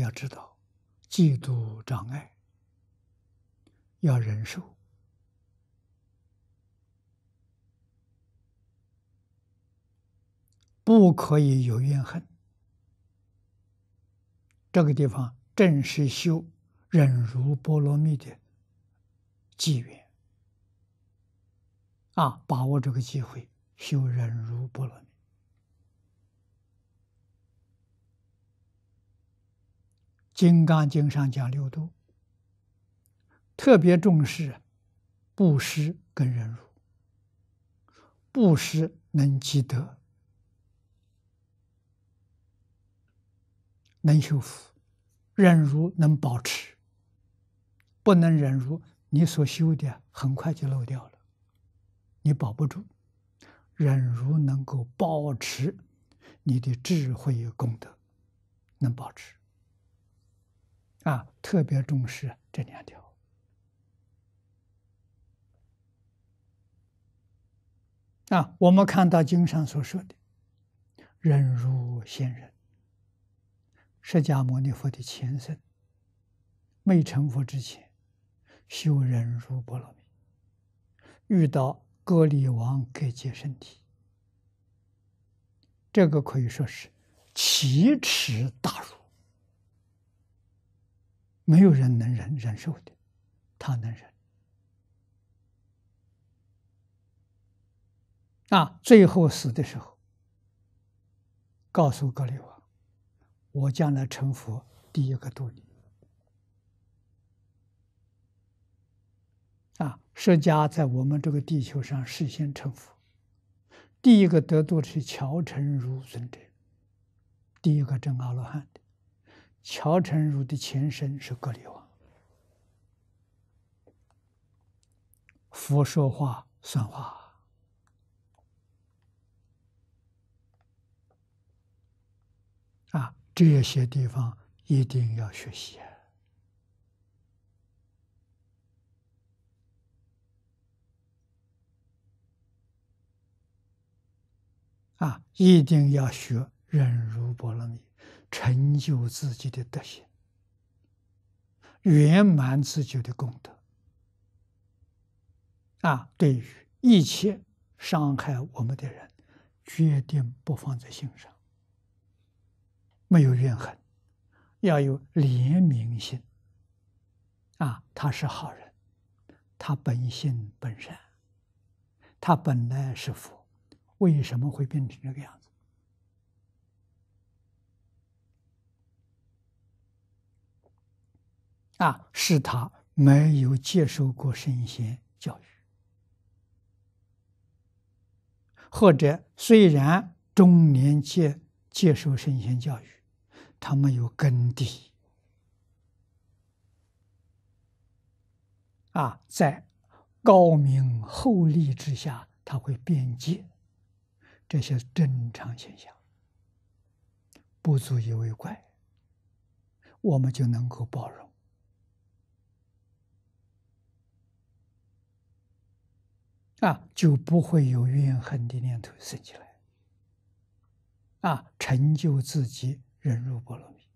要知道，嫉妒障碍要忍受，不可以有怨恨。这个地方正是修忍辱波罗蜜的机缘，啊，把握这个机会修忍辱波罗蜜。《金刚经》上讲六度，特别重视布施跟忍辱。布施能积德，能修福；忍辱能保持。不能忍辱，你所修的很快就漏掉了，你保不住。忍辱能够保持你的智慧与功德，能保持。啊，特别重视这两条。啊，我们看到经上所说的“忍辱仙人”，释迦牟尼佛的前身，没成佛之前修忍辱波罗蜜，遇到割礼王割截身体，这个可以说是奇耻大辱。没有人能忍忍受的，他能忍啊！最后死的时候，告诉格里瓦：“我将来成佛，第一个度你啊！释迦在我们这个地球上实现成佛，第一个得度是乔成如尊者，第一个证阿罗汉的。”乔成儒的前身是格里王。佛说话算话啊，这些地方一定要学习啊，一定要学忍辱波罗蜜。成就自己的德行，圆满自己的功德。啊，对于一切伤害我们的人，决定不放在心上，没有怨恨，要有怜悯心。啊，他是好人，他本性本善，他本来是佛，为什么会变成这个样子？啊，是他没有接受过圣贤教育，或者虽然中年接接受圣贤教育，他没有根底。啊，在高明厚利之下，他会变解，这些正常现象，不足以为怪，我们就能够包容。啊，就不会有怨恨的念头升起来。啊，成就自己，忍辱波罗蜜。